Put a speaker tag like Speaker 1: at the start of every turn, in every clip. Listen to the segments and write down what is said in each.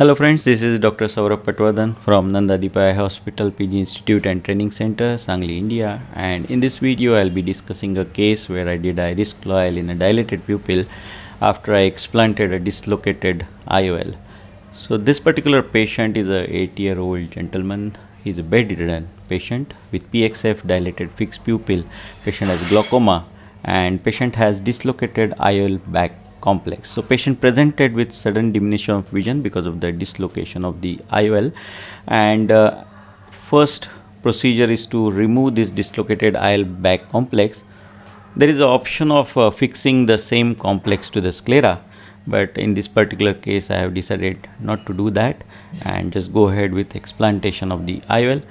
Speaker 1: Hello friends, this is Dr. Saurabh Patwardhan from Nandadipaya Hospital PG Institute and Training Center, Sangli, India. And in this video, I'll be discussing a case where I did iris coil in a dilated pupil after I explanted a dislocated IOL. So this particular patient is a 8-year-old gentleman. He's a bedridden patient with PXF dilated fixed pupil. Patient has glaucoma and patient has dislocated IOL back complex. So patient presented with sudden diminution of vision because of the dislocation of the IOL and uh, first procedure is to remove this dislocated IOL back complex. There is an option of uh, fixing the same complex to the sclera but in this particular case I have decided not to do that and just go ahead with explantation of the IOL.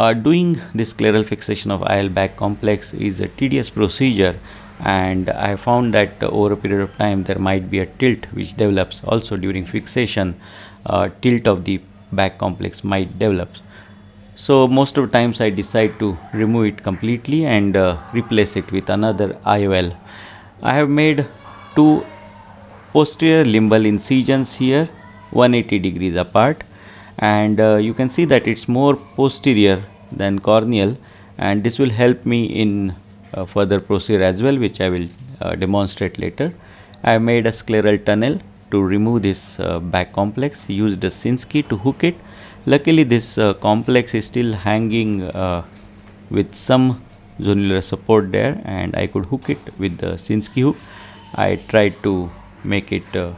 Speaker 1: Uh, doing this scleral fixation of IL back complex is a tedious procedure and I found that over a period of time there might be a tilt which develops also during fixation uh, tilt of the back complex might develop so most of the times I decide to remove it completely and uh, replace it with another IOL I have made two posterior limbal incisions here 180 degrees apart and uh, you can see that it's more posterior than corneal and this will help me in uh, further procedure as well which I will uh, demonstrate later. I made a scleral tunnel to remove this uh, back complex, used the Sinsky to hook it. Luckily this complex is still hanging with some zonular support there and I could hook it with the Sinsky hook. I tried to make it uh,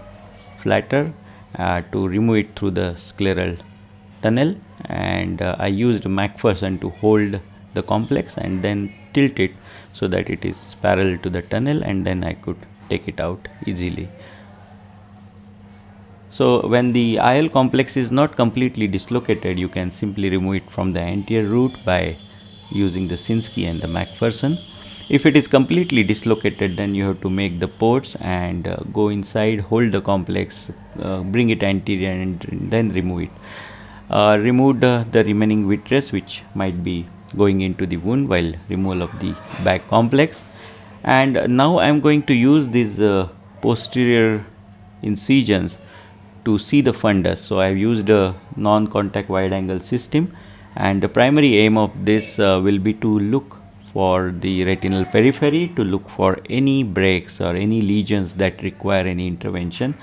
Speaker 1: flatter uh, to remove it through the scleral tunnel and uh, I used MacPherson to hold the complex and then tilt it so that it is parallel to the tunnel and then I could take it out easily. So when the IL complex is not completely dislocated, you can simply remove it from the anterior root by using the Sinsky and the MacPherson. If it is completely dislocated, then you have to make the ports and uh, go inside, hold the complex, uh, bring it anterior and then remove it. Uh, removed the remaining vitreous which might be going into the wound while removal of the back complex and now I am going to use these uh, posterior incisions to see the fundus so I have used a non-contact wide angle system and the primary aim of this uh, will be to look for the retinal periphery to look for any breaks or any lesions that require any intervention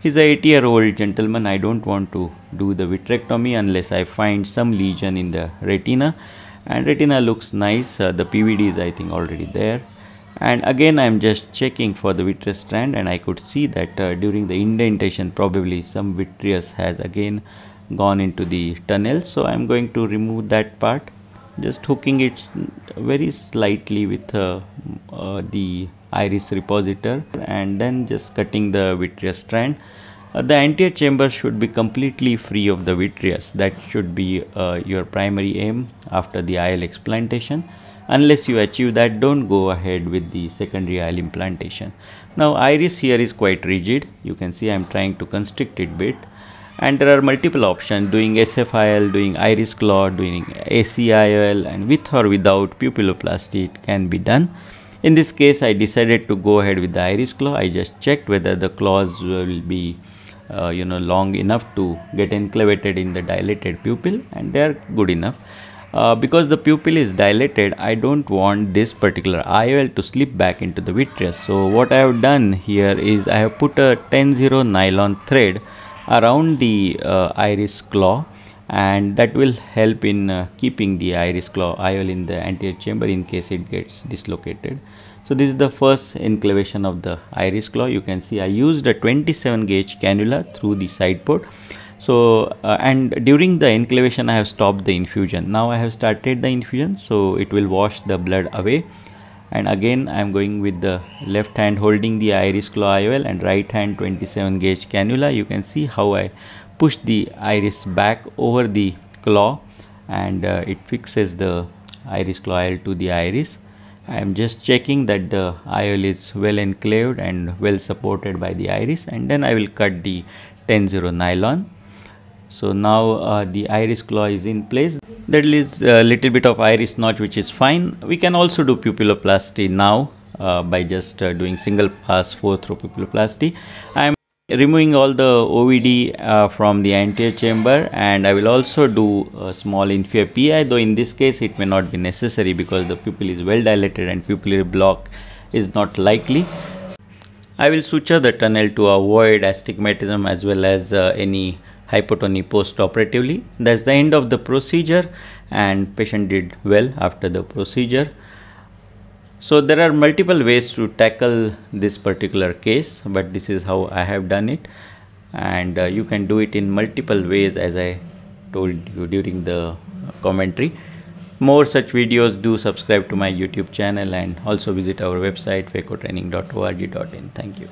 Speaker 1: he's a 80 year old gentleman i don't want to do the vitrectomy unless i find some lesion in the retina and retina looks nice uh, the PVD is I think already there and again I'm just checking for the vitreous strand and I could see that uh, during the indentation probably some vitreous has again gone into the tunnel so I'm going to remove that part just hooking it very slightly with uh, uh, the iris repositor and then just cutting the vitreous strand uh, the anterior chamber should be completely free of the vitreous. That should be uh, your primary aim after the IL explantation. Unless you achieve that, don't go ahead with the secondary IL implantation. Now iris here is quite rigid. You can see I'm trying to constrict it bit. And there are multiple options doing SFIL, doing iris claw, doing ACIL and with or without pupilloplasty it can be done. In this case I decided to go ahead with the iris claw. I just checked whether the claws will be uh, you know long enough to get enclavated in the dilated pupil and they are good enough uh, because the pupil is dilated I don't want this particular IOL to slip back into the vitreous so what I have done here is I have put a 10-0 nylon thread around the uh, iris claw and that will help in uh, keeping the iris claw IOL in the anterior chamber in case it gets dislocated so this is the first inclination of the iris claw. You can see I used a 27 gauge cannula through the side port. So uh, and during the inclination I have stopped the infusion. Now I have started the infusion so it will wash the blood away. And again I am going with the left hand holding the iris claw IOL and right hand 27 gauge cannula. You can see how I push the iris back over the claw and uh, it fixes the iris claw IOL to the iris I am just checking that the IOL is well enclaved and well supported by the iris and then I will cut the 10-0 nylon. So now uh, the iris claw is in place. There is a little bit of iris notch which is fine. We can also do pupilloplasty now uh, by just uh, doing single pass four through pupilloplasty. I am removing all the OVD uh, from the anterior chamber and I will also do a small inferior PI though in this case it may not be necessary because the pupil is well dilated and pupillary block is not likely. I will suture the tunnel to avoid astigmatism as well as uh, any hypotony post-operatively. That's the end of the procedure and patient did well after the procedure. So there are multiple ways to tackle this particular case, but this is how I have done it. And uh, you can do it in multiple ways as I told you during the commentary. More such videos, do subscribe to my YouTube channel and also visit our website fecotraining.org.in. Thank you.